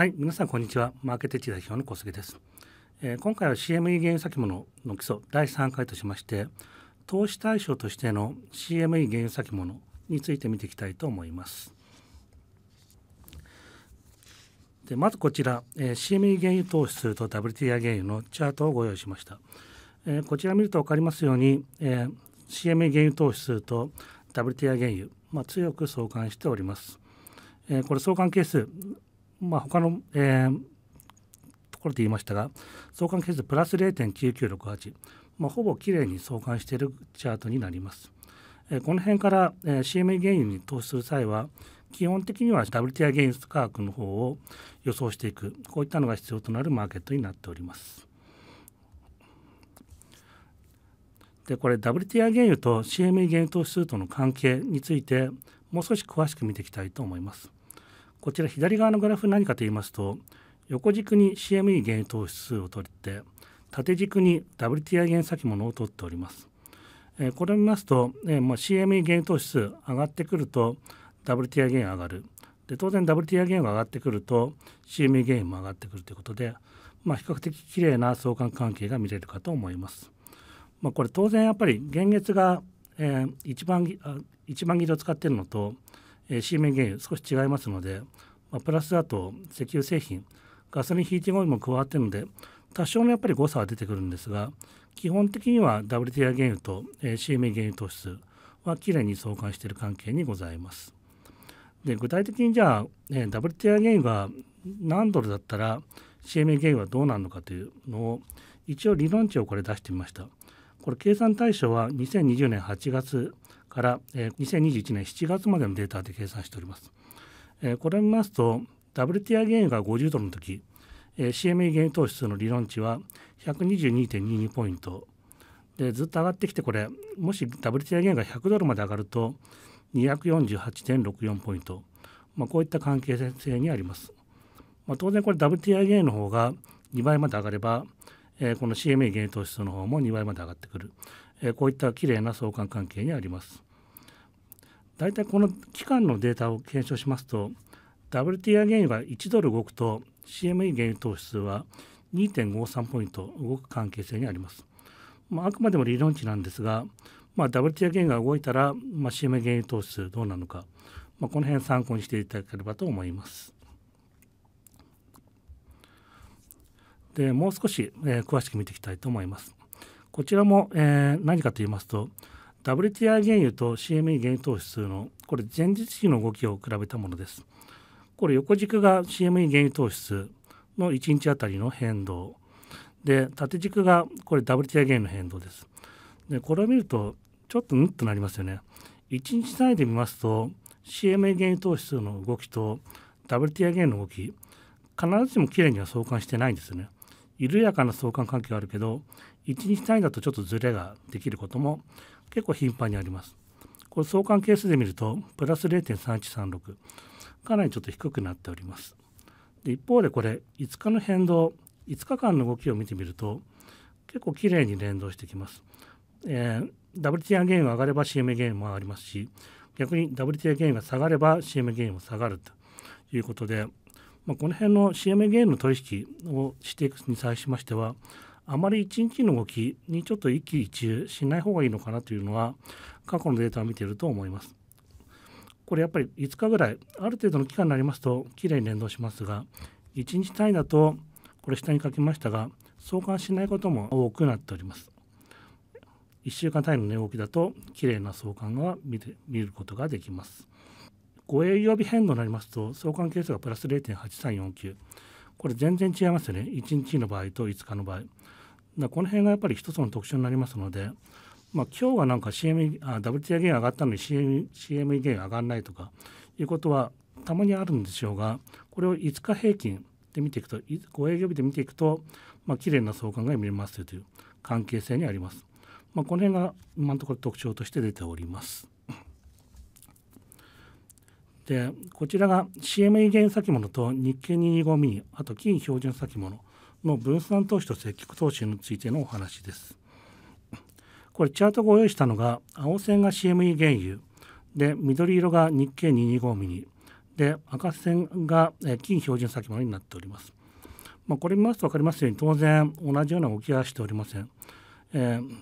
はい皆さんこんにちはマーケティチ代表の小杉です、えー、今回は CME 原油先物の基礎第3回としまして投資対象としての CME 原油先物について見ていきたいと思いますでまずこちら、えー、CME 原油投資すると WTI 原油のチャートをご用意しました、えー、こちら見ると分かりますように、えー、CME 原油投資すると WTI 原油、まあ、強く相関しております、えー、これ相関係数まあ、他の、えー、ところで言いましたが相関係数プラス0.9968、まあ、ほぼきれいに相関しているチャートになります。えー、この辺から、えー、CME 原油に投資する際は基本的には WTI 原油価格の方を予想していくこういったのが必要となるマーケットになっております。でこれ WTI 原油と CME 原油投資数との関係についてもう少し詳しく見ていきたいと思います。こちら左側のグラフ何かと言いますと横軸に CME 原油投資数を取って縦軸に WTI 原先物を取っております。えこれを見ますと、えまあ、CME 原油投資数上がってくると WTI 原油上がるで当然 WTI 原油が上がってくると CME 原油も上がってくるということで、まあ、比較的きれいな相関関係が見れるかと思います。まあ、これ当然やっぱり現月が、えー、一番一番切りを使っているのとえ C 面原油少し違いますので、まあ、プラスだと石油製品ガソリンヒーティングオイルも加わっているので多少のやっぱり誤差は出てくるんですが基本的には WTI 原油と、えー、C 面原油糖質はきれいに相関している関係にございます。で具体的にじゃあ、WTI 原油が何ドルだったら CMA 原油はどうなるのかというのを一応理論値をこれ出してみました。これ計算対象は2020年8月から、えー、2021年7月までのデータで計算しております。えー、これを見ますと WTI 原油が50ドルの時、えー、CME 原油投資数の理論値は122.22ポイントでずっと上がってきてこれもし WTI 原油が100ドルまで上がると248.64ポイント、まあ、こういった関係性にあります。まあ、当然これ WTI 原油の方が2倍まで上がれば、えー、この CMA 原油投資数の方も2倍まで上がってくる、えこういったきれいな相関関係にあります。大体この期間のデータを検証しますと WTI 原油が1ドル動くと CME 原油投資数は2.53ポイント動く関係性にあります。まあ、あくまでも理論値なんですが、まあ、WTI 原油が動いたら、まあ、CMA 原油投資数どうなのか、まあ、この辺参考にしていただければと思います。でもう少し、えー、詳しく見ていきたいと思います。こちらも、えー、何かと言いますと WTI 原油と CME 原油投資数のこれ前日比の動きを比べたものです。これ横軸が CME 原油投資数の1日あたりの変動で縦軸がこれ WTI 原油の変動です。でこれを見るとちょっとうっとなりますよね。1日単位で見ますと CMA 原油投資数の動きと WTI 原油の動き必ずしも綺麗には相関してないんですよね。緩やかな相関関係はあるけど1日単位だとちょっとずれができることも結構頻繁にあります。これ相関係数で見るとプラス0.3136かなりちょっと低くなっております。で一方でこれ5日の変動5日間の動きを見てみると結構きれいに連動してきます。えー、WTA ゲインが上がれば CMA ゲインもありますし逆に WTA ゲインが下がれば CMA ゲインも下がるということでまあ、この辺の c m ゲムの取引をしていくに際しましてはあまり1日の動きにちょっと一喜一憂しない方がいいのかなというのは過去のデータを見ていると思います。これやっぱり5日ぐらいある程度の期間になりますときれいに連動しますが1日単位だとこれ下に書きましたが相関しないことも多くなっております。1週間単位の値動きだときれいな相関が見ることができます。5営業日変動になりますと相関係数がプラス0.8349これ全然違いますよね1日の場合と5日の場合だこの辺がやっぱり一つの特徴になりますので、まあ、今日はなんか CM あ WTI 減上がったのに CM, CM 上がらないとかいうことはたまにあるんでしょうがこれを5日平均で見ていくと5営業日で見ていくと、まあ綺麗な相関が見れますよという関係性にあります。まあ、この辺が今のところ特徴として出ております。でこちらが CME 原油先物と日経225ミリあと金標準先物の分散投資と積極投資についてのお話ですこれチャートご用意したのが青線が CME 原油で緑色が日経225ミリで赤線が金標準先物になっておりますまあ、これ見ますと分かりますように当然同じような動きはしておりません、えー、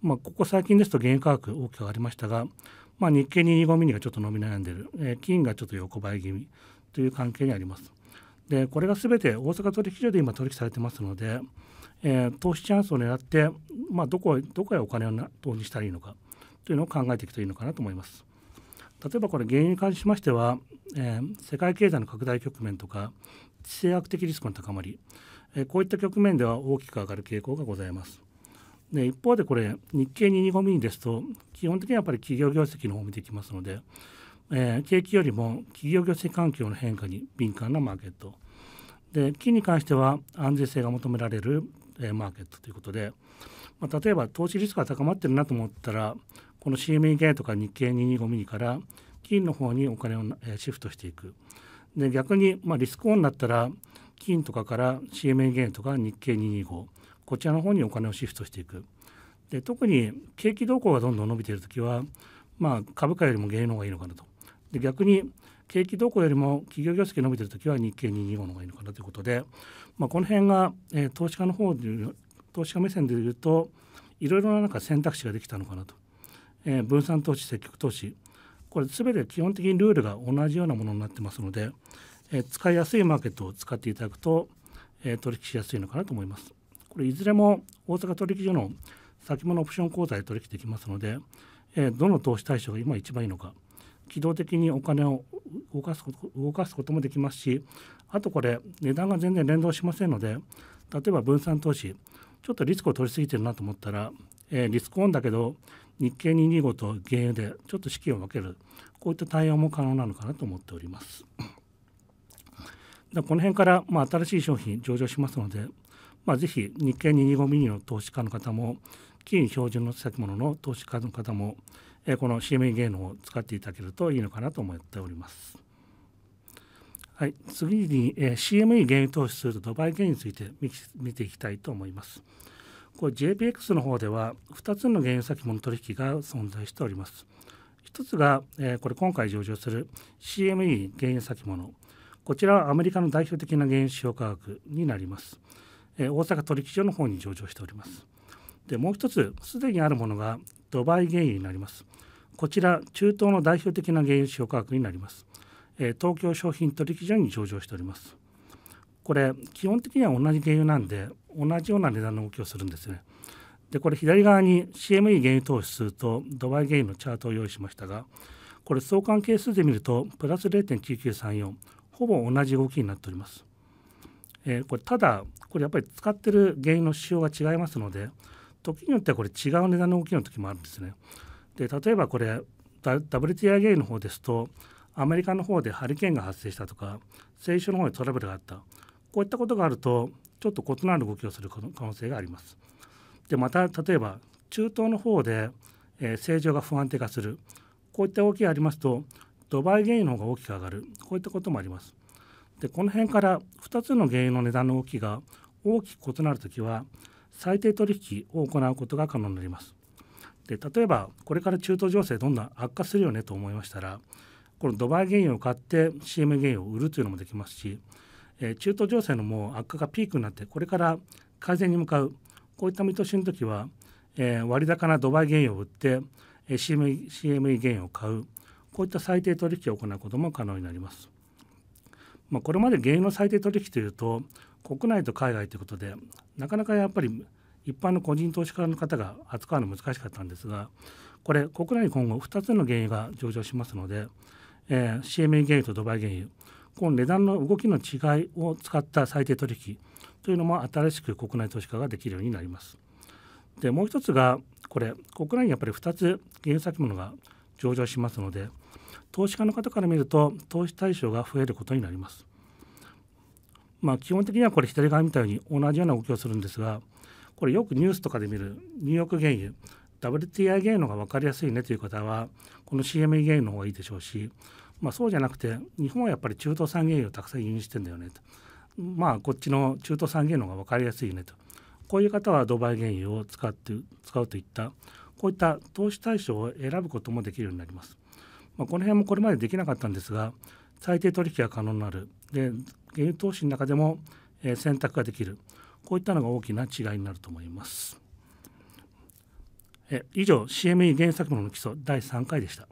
まあ、ここ最近ですと原油価格大きく上がりましたがまあ、日経225ミニがちょっと伸び悩んでる、えー、金がちょっと横ばい気味という関係にあります。でこれが全て大阪取引所で今取引されてますので、えー、投資チャンスを狙って、まあ、どこどこへお金を投資したらいいのかというのを考えていくといいのかなと思います。例えばこれ原因に関しましては、えー、世界経済の拡大局面とか地政学的リスクの高まり、えー、こういった局面では大きく上がる傾向がございます。で一方でこれ日経225ミですと基本的にはやっぱり企業業績の方を見ていきますので、えー、景気よりも企業業績環境の変化に敏感なマーケットで金に関しては安全性が求められる、えー、マーケットということで、まあ、例えば投資リスクが高まってるなと思ったらこの CME とか日経225ミニから金の方にお金を、えシフトしていくで逆に、まあ、リスクオンになったら金とかから c m e ゲインとか日経225こちらの方にお金をシフトしていくで特に景気動向がどんどん伸びている時は、まあ、株価よりも芸能がいいのかなとで逆に景気動向よりも企業業績が伸びている時は日経225の方がいいのかなということで、まあ、この辺が、えー、投資家の方で投資家目線でいうといろいろななんか選択肢ができたのかなと、えー、分散投資積極投資これ全て基本的にルールが同じようなものになってますので、えー、使いやすいマーケットを使っていただくと、えー、取引しやすいのかなと思います。これいずれも大阪取引所の先物オプション口座で取引できますので、えー、どの投資対象が今一番いいのか機動的にお金を動かすこと動かすこともできますしあとこれ値段が全然連動しませんので例えば分散投資ちょっとリスクを取りすぎてるなと思ったら、えー、リスクオンだけど日経225と原油でちょっと資金を分けるこういった対応も可能なのかなと思っております。この辺から、まあ、新しい商品上場しますのでまあ、ぜひ日経225ミニの投資家の方も金標準の先物の投資家の方も、えこの CME ゲームを使っていただけるといいのかなと思っております。はい、次に、えー、CME 原油投資するとドバイ原油について見ていきたいと思います。これ JPX の方では2つの原油先物取引が存在しております。1つが、えー、これ今回上場する CME 原油先物。こちらはアメリカの代表的な原油使用価格になります。えー、大阪取引所の方に上場しておりますでもう一つすでにあるものがドバイ原油になりますこちら中東の代表的な原油市場価格になります、えー、東京商品取引所に上場しておりますこれ基本的には同じ原油なんで同じような値段の動きをするんですねでこれ左側に CME 原油投資するとドバイ原油のチャートを用意しましたがこれ相関係数で見るとプラス0.9934ほぼ同じ動きになっておりますえー、これただこれやっぱり使ってる原因の仕様が違いますので時によってはこれ違う値段の動きの時もあるんですね。で例えばこれ w t i 因の方ですとアメリカの方でハリケーンが発生したとか先週の方でトラブルがあったこういったことがあるとちょっと異なる動きをする可能性があります。でまた例えば中東の方で、えー、政情が不安定化するこういった動きがありますとドバイ原油の方が大きく上がるこういったこともあります。でこの辺から2つの原因の値段の動きが大きく異なるときは最低取引を行うことが可能になります。で例えばこれから中東情勢どんどん悪化するよねと思いましたらこのドバイ原油を買って CM 原油を売るというのもできますし、えー、中東情勢のもう悪化がピークになってこれから改善に向かうこういった見通しの時は、えー、割高なドバイ原油を売って、えー、c m CME 原油を買うこういった最低取引を行うことも可能になります。まあ、これまで原油の最低取引というと国内と海外ということでなかなかやっぱり一般の個人投資家の方が扱うの難しかったんですがこれ国内に今後2つの原油が上場しますので、えー、CMA 原油とドバイ原油この値段の動きの違いを使った最低取引というのも新しく国内投資家ができるようになります。でもう一つがこれ国内にやっぱり2つ原油先物が上場しますので投資家の方から見ると投資対象が増えることになります。まあ、基本的にはこれ左側みたいに同じような動きをするんですがこれよくニュースとかで見るニューヨーク原油 WTI 原油の方が分かりやすいねという方はこの CME 原油の方がいいでしょうし、まあ、そうじゃなくて日本はやっぱり中東産原油をたくさん輸入してんだよねとまあこっちの中東産原油の方が分かりやすいよねとこういう方はドバイ原油を使って使うといったこういった投資対象を選ぶこともできるようになります。まあ、この辺もこれまでできなかったんですが最低取引が可能になるで原油投資の中でも、え選択ができるこういったのが大きな違いになると思います。え以上 CME 原作物の基礎第3回でした。